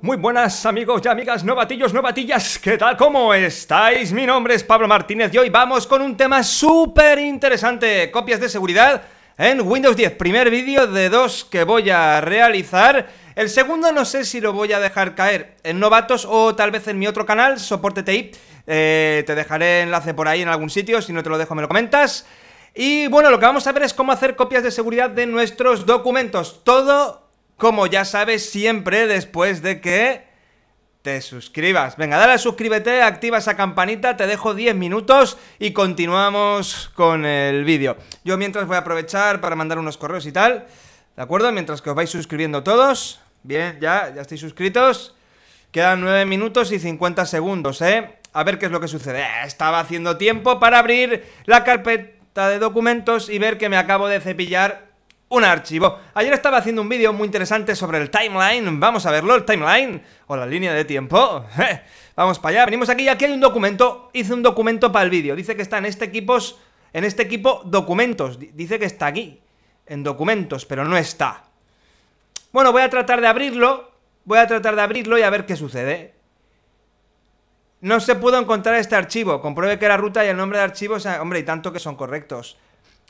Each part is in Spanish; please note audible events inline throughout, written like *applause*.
Muy buenas amigos y amigas, novatillos, novatillas, ¿qué tal? ¿Cómo estáis? Mi nombre es Pablo Martínez y hoy vamos con un tema súper interesante, copias de seguridad en Windows 10. Primer vídeo de dos que voy a realizar. El segundo no sé si lo voy a dejar caer en Novatos o tal vez en mi otro canal, Soporte TI. Eh, te dejaré enlace por ahí en algún sitio, si no te lo dejo me lo comentas. Y bueno, lo que vamos a ver es cómo hacer copias de seguridad de nuestros documentos. Todo, como ya sabes, siempre después de que te suscribas. Venga, dale a suscríbete, activa esa campanita, te dejo 10 minutos y continuamos con el vídeo. Yo mientras voy a aprovechar para mandar unos correos y tal, ¿de acuerdo? Mientras que os vais suscribiendo todos. Bien, ya, ya estáis suscritos. Quedan 9 minutos y 50 segundos, ¿eh? A ver qué es lo que sucede. Eh, estaba haciendo tiempo para abrir la carpeta de documentos y ver que me acabo de cepillar un archivo. Ayer estaba haciendo un vídeo muy interesante sobre el timeline, vamos a verlo, el timeline, o la línea de tiempo. *laughs* vamos para allá, venimos aquí y aquí hay un documento, hice un documento para el vídeo, dice que está en este equipo, en este equipo documentos, dice que está aquí, en documentos, pero no está. Bueno, voy a tratar de abrirlo, voy a tratar de abrirlo y a ver qué sucede. No se pudo encontrar este archivo. Compruebe que la ruta y el nombre de archivos, eh, hombre, y tanto que son correctos.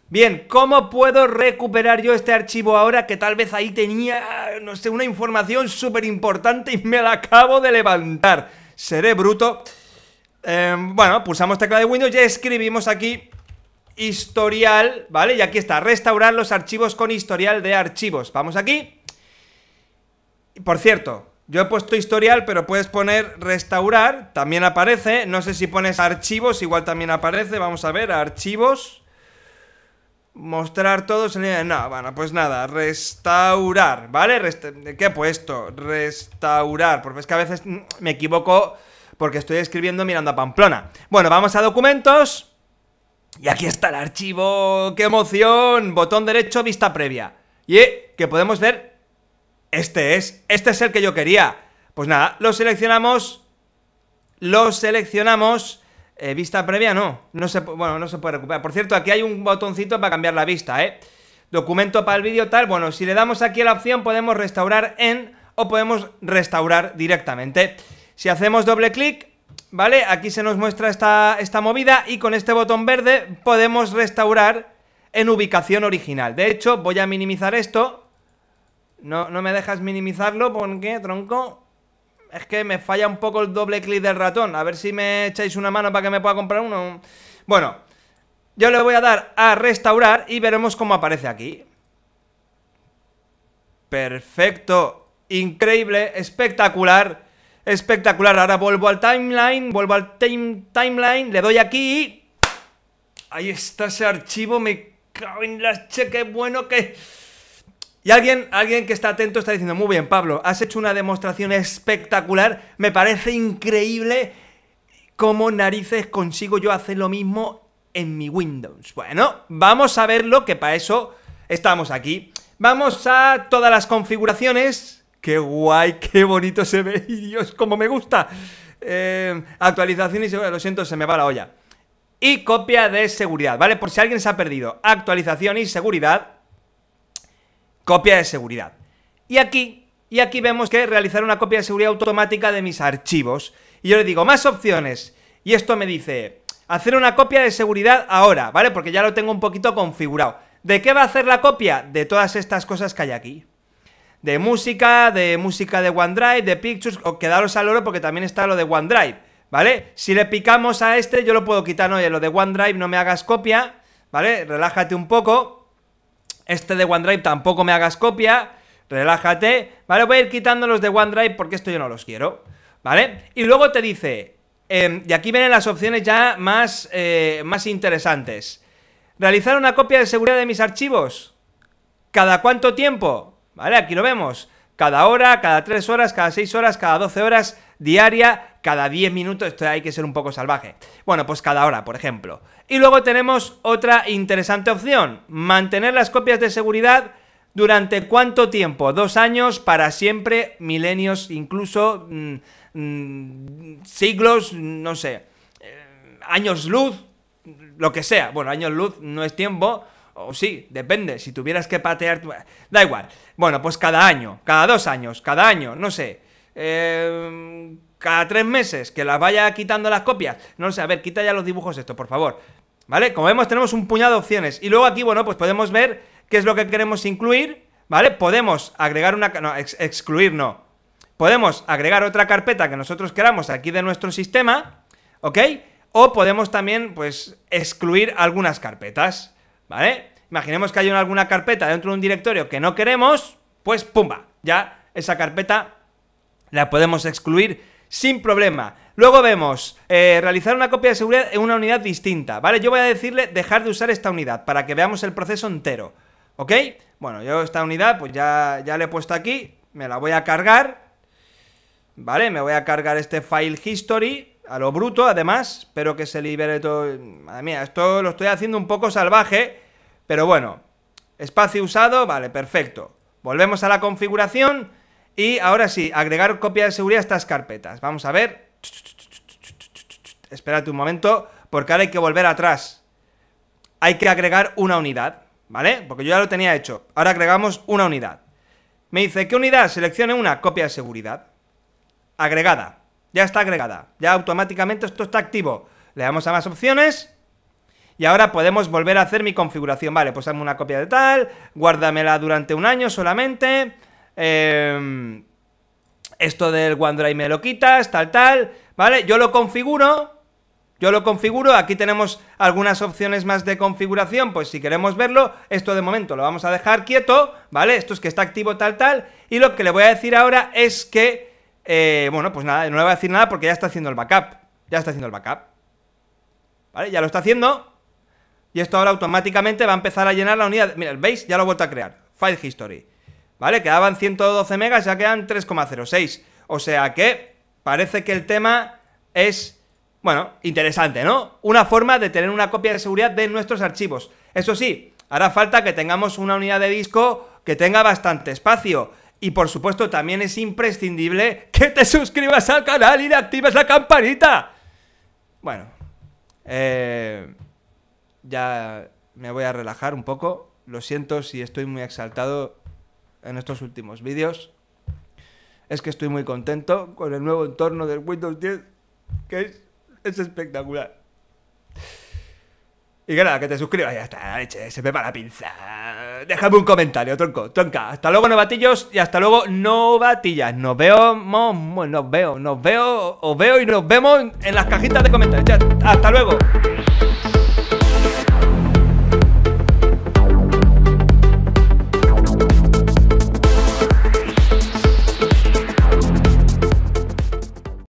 Bien, ¿cómo puedo recuperar yo este archivo ahora que tal vez ahí tenía, no sé, una información súper importante y me la acabo de levantar? Seré bruto. Em, bueno, pulsamos tecla de Windows y escribimos aquí historial, ¿vale? Y aquí está, restaurar los archivos con historial de archivos. Vamos aquí. Por cierto, yo he puesto historial, pero puedes poner restaurar, también aparece. No sé si pones archivos, igual también aparece. Vamos a ver, archivos. Mostrar todos No, bueno, pues nada, restaurar, ¿vale? ¿Qué he puesto? Restaurar, porque es que a veces me equivoco porque estoy escribiendo mirando a Pamplona. Bueno, vamos a documentos. Y aquí está el archivo. ¡Qué emoción! Botón derecho, vista previa. Y eh, que podemos ver este es, este es el que yo quería. Pues nada, lo seleccionamos. Lo seleccionamos. Eh, vista previa no. No se, bueno, no se puede recuperar. Por cierto, aquí hay un botoncito para cambiar la vista, ¿eh? Documento para el vídeo tal. Bueno, si le damos aquí a la opción podemos restaurar en o podemos restaurar directamente. Si hacemos doble clic, ¿vale? Aquí se nos muestra esta, esta movida y con este botón verde podemos restaurar en ubicación original. De hecho, voy a minimizar esto no, me dejas minimizarlo porque, tronco, es que me falla un poco el doble clic del ratón. A ver si me echáis una mano para que me pueda comprar uno. Bueno, yo le voy a dar a restaurar y veremos cómo aparece aquí. Perfecto, increíble, espectacular, espectacular. Ahora vuelvo al timeline, vuelvo al timeline, le doy aquí Ahí está ese archivo, me cago en la che, bueno que... Y alguien, alguien que está atento está diciendo, muy bien, Pablo, has hecho una demostración espectacular, me parece increíble cómo narices consigo yo hacer lo mismo en mi Windows. Bueno, vamos a verlo, que para eso estamos aquí. Vamos a todas las configuraciones. ¡Qué guay, qué bonito se ve! *laughs* Dios, cómo me gusta! y eh, seguridad, eh, lo siento, se me va la olla. Y copia de seguridad, ¿vale? Por si alguien se ha perdido. Actualización y seguridad copia de seguridad. Y aquí, y aquí vemos que realizar una copia de seguridad automática de mis archivos. Y yo le digo, más opciones. Y esto me dice, hacer una copia de seguridad ahora, ¿vale? Porque ya lo tengo un poquito configurado. ¿De qué va a hacer la copia? De todas estas cosas que hay aquí. De música, de música de OneDrive, de Pictures, o quedaros al oro porque también está lo de OneDrive, ¿vale? Si le picamos a este, yo lo puedo quitar, oye, lo de OneDrive no me hagas copia, ¿vale? Relájate un poco, este de OneDrive tampoco me hagas copia. Relájate. Vale, voy a ir quitando los de OneDrive porque esto yo no los quiero. ¿Vale? Y luego te dice... Em, y aquí vienen las opciones ya más, eh, más interesantes. Realizar una copia de seguridad de mis archivos. ¿Cada cuánto tiempo? ¿Vale? Aquí lo vemos. Cada hora, cada tres horas, cada seis horas, cada 12 horas, diaria, cada 10 minutos, esto hay que ser un poco salvaje. Bueno, pues cada hora, por ejemplo. Y luego tenemos otra interesante opción, mantener las copias de seguridad durante cuánto tiempo, dos años, para siempre, milenios, incluso mm, mm, siglos, no sé, eh, años luz, lo que sea. Bueno, años luz no es tiempo, o sí, depende, si tuvieras que patear... Da igual. Bueno, pues cada año, cada dos años, cada año, no sé. Em, cada tres meses, que las vaya quitando las copias. No sé, a ver, quita ya los dibujos esto, por favor. ¿Vale? Como vemos, tenemos un puñado de opciones. Y luego aquí, bueno, pues podemos ver qué es lo que queremos incluir, ¿vale? Podemos agregar una... No, excluir no. Podemos agregar otra carpeta que nosotros queramos aquí de nuestro sistema, ¿ok? O podemos también, pues, excluir algunas carpetas, ¿vale? Imaginemos que hay una, alguna carpeta dentro de un directorio que no queremos, pues, ¡pumba! Ya esa carpeta la podemos excluir sin problema. Luego vemos eh, realizar una copia de seguridad en una unidad distinta, ¿vale? Yo voy a decirle dejar de usar esta unidad para que veamos el proceso entero, ¿ok? Bueno, yo esta unidad pues ya, ya le he puesto aquí, me la voy a cargar, ¿vale? Me voy a cargar este file history, a lo bruto además, espero que se libere todo... Madre mía, esto lo estoy haciendo un poco salvaje, pero bueno, espacio usado, vale, perfecto. Volvemos a la configuración... Y ahora sí, agregar copia de seguridad a estas carpetas. Vamos a ver. Espérate un momento, porque ahora hay que volver atrás. Hay que agregar una unidad, ¿vale? Porque yo ya lo tenía hecho. Ahora agregamos una unidad. Me dice, ¿qué unidad? Seleccione una copia de seguridad. Agregada. Ya está agregada. Ya automáticamente esto está activo. Le damos a más opciones. Y ahora podemos volver a hacer mi configuración. Vale, pues hazme una copia de tal, guárdamela durante un año solamente, Em, esto del OneDrive me lo quitas, tal, tal, ¿vale? Yo lo configuro, yo lo configuro, aquí tenemos algunas opciones más de configuración, pues si queremos verlo, esto de momento lo vamos a dejar quieto, ¿vale? Esto es que está activo tal, tal, y lo que le voy a decir ahora es que, eh, bueno, pues nada, no le voy a decir nada porque ya está haciendo el backup, ya está haciendo el backup, ¿vale? Ya lo está haciendo, y esto ahora automáticamente va a empezar a llenar la unidad, mira ¿veis? Ya lo he vuelto a crear, File History. ¿Vale? Quedaban 112 megas, ya quedan 3,06. O sea que parece que el tema es, bueno, interesante, ¿no? Una forma de tener una copia de seguridad de nuestros archivos. Eso sí, hará falta que tengamos una unidad de disco que tenga bastante espacio. Y por supuesto también es imprescindible que te suscribas al canal y le actives la campanita. Bueno, eh, ya me voy a relajar un poco. Lo siento si estoy muy exaltado en estos últimos vídeos es que estoy muy contento con el nuevo entorno del Windows 10, que es, espectacular. Y que nada, que te suscribas, ya está, se me va la pinza. Déjame un comentario, tronco, tronca. Hasta luego, novatillos, y hasta luego, novatillas. Nos veo, nos veo, nos veo, os veo y nos vemos en las cajitas de comentarios. hasta luego.